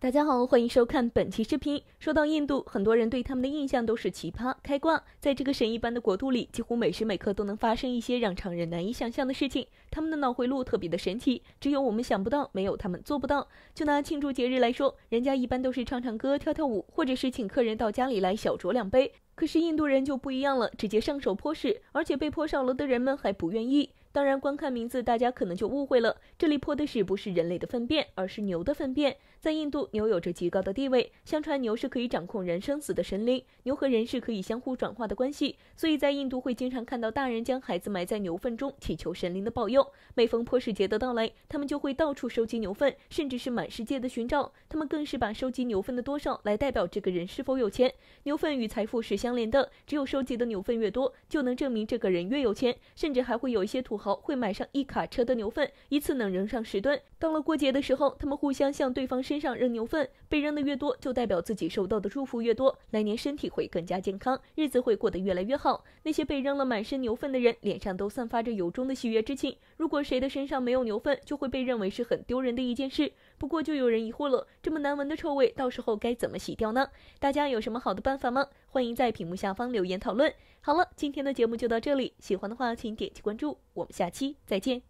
大家好，欢迎收看本期视频。说到印度，很多人对他们的印象都是奇葩、开挂。在这个神一般的国度里，几乎每时每刻都能发生一些让常人难以想象的事情。他们的脑回路特别的神奇，只有我们想不到，没有他们做不到。就拿庆祝节日来说，人家一般都是唱唱歌、跳跳舞，或者是请客人到家里来小酌两杯。可是印度人就不一样了，直接上手泼屎，而且被泼上了的人们还不愿意。当然，光看名字，大家可能就误会了。这里泼的屎不是人类的粪便，而是牛的粪便。在印度，牛有着极高的地位。相传牛是可以掌控人生死的神灵，牛和人是可以相互转化的关系。所以在印度会经常看到大人将孩子埋在牛粪中，祈求神灵的保佑。每逢泼屎节的到来，他们就会到处收集牛粪，甚至是满世界的寻找。他们更是把收集牛粪的多少来代表这个人是否有钱。牛粪与财富是相连的，只有收集的牛粪越多，就能证明这个人越有钱，甚至还会有一些土。会买上一卡车的牛粪，一次能扔上十吨。到了过节的时候，他们互相向对方身上扔牛粪，被扔的越多，就代表自己收到的祝福越多，来年身体会更加健康，日子会过得越来越好。那些被扔了满身牛粪的人，脸上都散发着由衷的喜悦之情。如果谁的身上没有牛粪，就会被认为是很丢人的一件事。不过，就有人疑惑了：这么难闻的臭味，到时候该怎么洗掉呢？大家有什么好的办法吗？欢迎在屏幕下方留言讨论。好了，今天的节目就到这里。喜欢的话，请点击关注。我们下期再见。